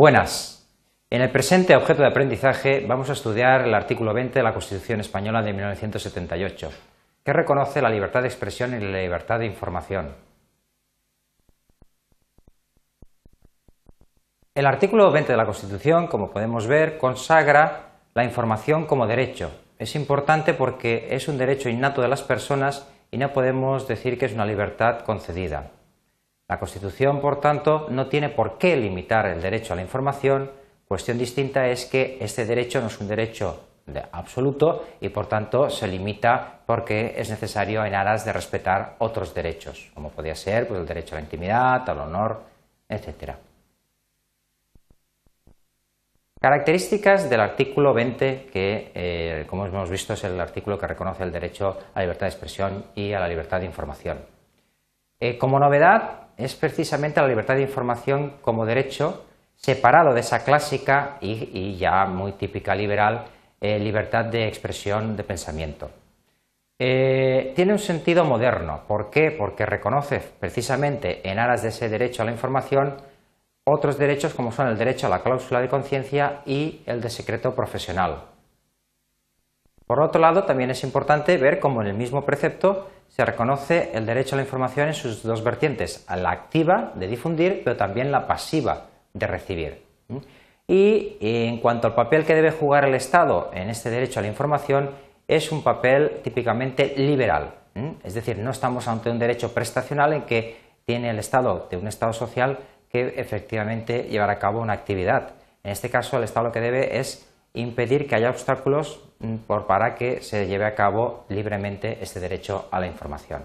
Buenas. En el presente objeto de aprendizaje vamos a estudiar el artículo 20 de la Constitución Española de 1978, que reconoce la libertad de expresión y la libertad de información. El artículo 20 de la Constitución, como podemos ver, consagra la información como derecho. Es importante porque es un derecho innato de las personas y no podemos decir que es una libertad concedida. La Constitución, por tanto, no tiene por qué limitar el derecho a la información. Cuestión distinta es que este derecho no es un derecho absoluto y, por tanto, se limita porque es necesario en aras de respetar otros derechos, como podría ser pues, el derecho a la intimidad, al honor, etc. Características del artículo 20, que eh, como hemos visto es el artículo que reconoce el derecho a la libertad de expresión y a la libertad de información. Eh, como novedad, es precisamente la libertad de información como derecho separado de esa clásica y, ya muy típica liberal eh, libertad de expresión de pensamiento. Eh, tiene un sentido moderno. ¿Por qué? Porque reconoce precisamente en aras de ese derecho a la información otros derechos como son el derecho a la cláusula de conciencia y el de secreto profesional. Por otro lado, también es importante ver cómo en el mismo precepto se reconoce el derecho a la información en sus dos vertientes, la activa de difundir, pero también la pasiva de recibir. Y en cuanto al papel que debe jugar el Estado en este derecho a la información, es un papel típicamente liberal. Es decir, no estamos ante un derecho prestacional en que tiene el Estado de un Estado social que efectivamente llevar a cabo una actividad. En este caso, el Estado lo que debe es impedir que haya obstáculos Mm, por, para que se lleve a cabo libremente este derecho a la información.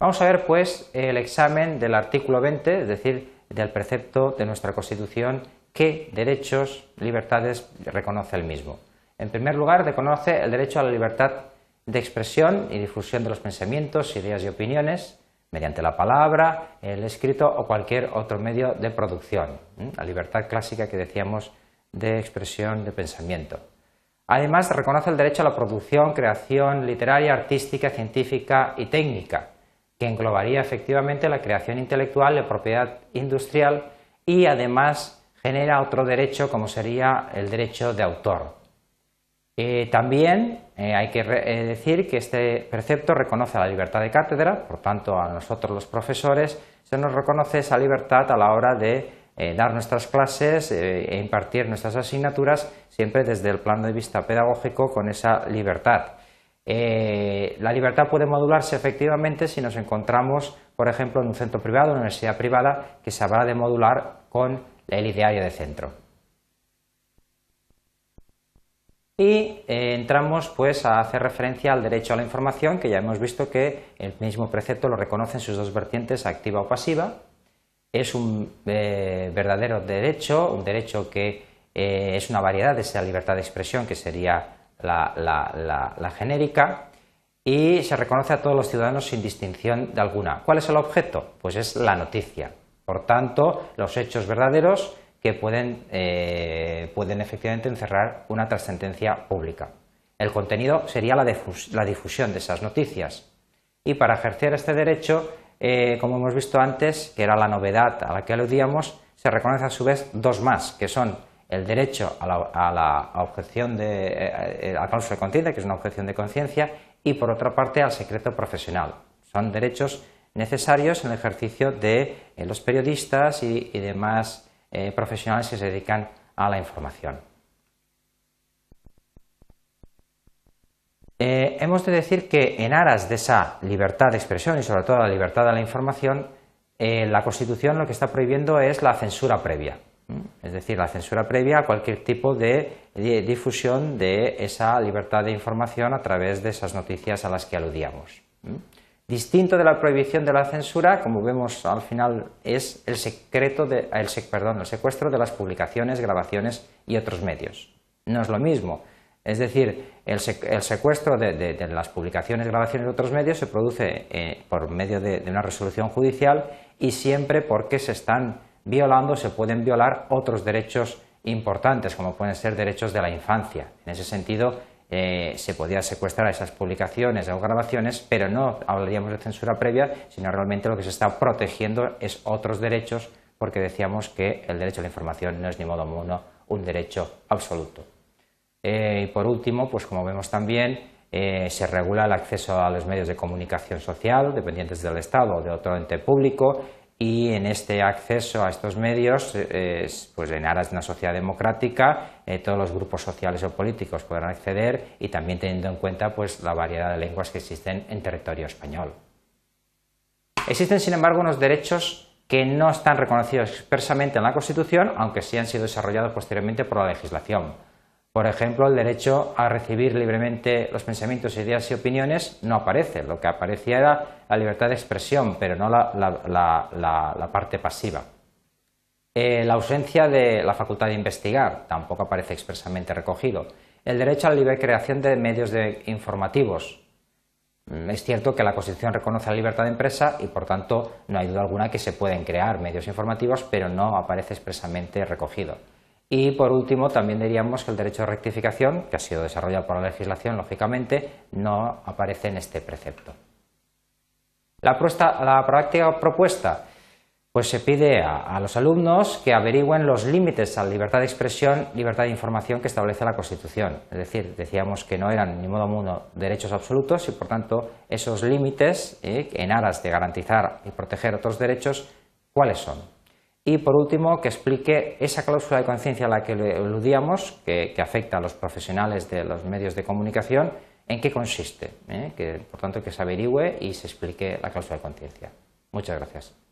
Vamos a ver, pues, el examen del artículo 20, es decir, del precepto de nuestra Constitución, qué derechos, libertades reconoce el mismo. En primer lugar, reconoce el derecho a la libertad de expresión y difusión de los pensamientos, ideas y opiniones mediante la palabra, el escrito o cualquier otro medio de producción. La libertad clásica que decíamos de expresión de pensamiento. Además, reconoce el derecho a la producción, creación literaria, artística, científica y técnica, que englobaría efectivamente la creación intelectual, la propiedad industrial y además genera otro derecho como sería el derecho de autor. Eh, también eh, hay que eh, decir que este precepto reconoce la libertad de cátedra, por tanto a nosotros los profesores se nos reconoce esa libertad a la hora de eh, dar nuestras clases eh, e impartir nuestras asignaturas siempre desde el plano de vista pedagógico con esa libertad. Eh, la libertad puede modularse efectivamente si nos encontramos, por ejemplo, en un centro privado, en una universidad privada, que se habrá de modular con el ideario de centro. Y entramos pues a hacer referencia al derecho a la información, que ya hemos visto que el mismo precepto lo reconoce en sus dos vertientes, activa o pasiva es un eh, verdadero derecho, un derecho que eh, es una variedad de esa libertad de expresión que sería la, genérica y se reconoce a todos los ciudadanos sin distinción de alguna. ¿Cuál es el objeto? Pues es la noticia. Por tanto, los hechos verdaderos que pueden, eh, pueden efectivamente encerrar una trascendencia pública. El contenido sería la difusión de esas noticias. Y para ejercer este derecho eh, como hemos visto antes, que era la novedad a la que aludíamos, se reconocen a su vez dos más, que son el derecho a la, objeción de eh, eh, a la cláusula de conciencia, que es una objeción de conciencia, y por otra parte al secreto profesional. Son derechos necesarios en el ejercicio de los periodistas y, demás profesionales que se dedican a la información. hemos de decir que en aras de esa libertad de expresión y sobre todo la libertad de la información, eh, la Constitución lo que está prohibiendo es la censura previa, es decir, la censura previa a cualquier tipo de difusión de esa libertad de información a través de esas noticias a las que aludíamos. Distinto de la prohibición de la censura, como vemos al final, es el, secreto de, perdón, el secuestro de las publicaciones, grabaciones y otros medios. No es lo mismo es decir, el, secuestro de, las publicaciones, grabaciones de otros medios se produce eh, por medio de, una resolución judicial y siempre porque se están violando, se pueden violar otros derechos importantes, como pueden ser derechos de la infancia. En ese sentido, eh, se podía secuestrar esas publicaciones o grabaciones, pero no hablaríamos de censura previa, sino realmente lo que se está protegiendo es otros derechos, porque decíamos que el derecho a la información no es ni modo alguno un derecho absoluto. Eh, y por último, pues como vemos también, eh, se regula el acceso a los medios de comunicación social dependientes del Estado o de otro ente público y en este acceso a estos medios, eh, pues en aras de una sociedad democrática, todos los grupos sociales o políticos podrán acceder y también teniendo en cuenta pues, la variedad de lenguas que existen en territorio español. Existen, sin embargo, unos derechos que no están reconocidos expresamente en la Constitución, aunque sí han sido desarrollados posteriormente por la legislación. Por ejemplo, el derecho a recibir libremente los pensamientos, ideas y opiniones no aparece. Lo que aparecía era la libertad de expresión, pero no la, parte pasiva. Eh, la ausencia de la facultad de investigar tampoco aparece expresamente recogido. El derecho a la libre creación de medios informativos. Mm, es cierto que la Constitución reconoce la libertad de empresa y, por tanto, no hay duda alguna que se pueden crear medios informativos, pero no aparece expresamente recogido. Y por último, también diríamos que el derecho de rectificación, que ha sido desarrollado por la legislación, lógicamente, no aparece en este precepto. La, práctica propuesta pues se pide a, los alumnos que averigüen los límites a la libertad de expresión, libertad de información que establece la Constitución. Es decir, decíamos que no eran ni modo mundo derechos absolutos y por tanto esos límites, eh, en aras de garantizar y proteger otros derechos, ¿cuáles son? Y por último, que explique esa cláusula de conciencia a la que eludíamos, que, que, afecta a los profesionales de los medios de comunicación, en qué consiste. ¿Eh? Que, por tanto, que se averigüe y se explique la cláusula de conciencia. Muchas gracias.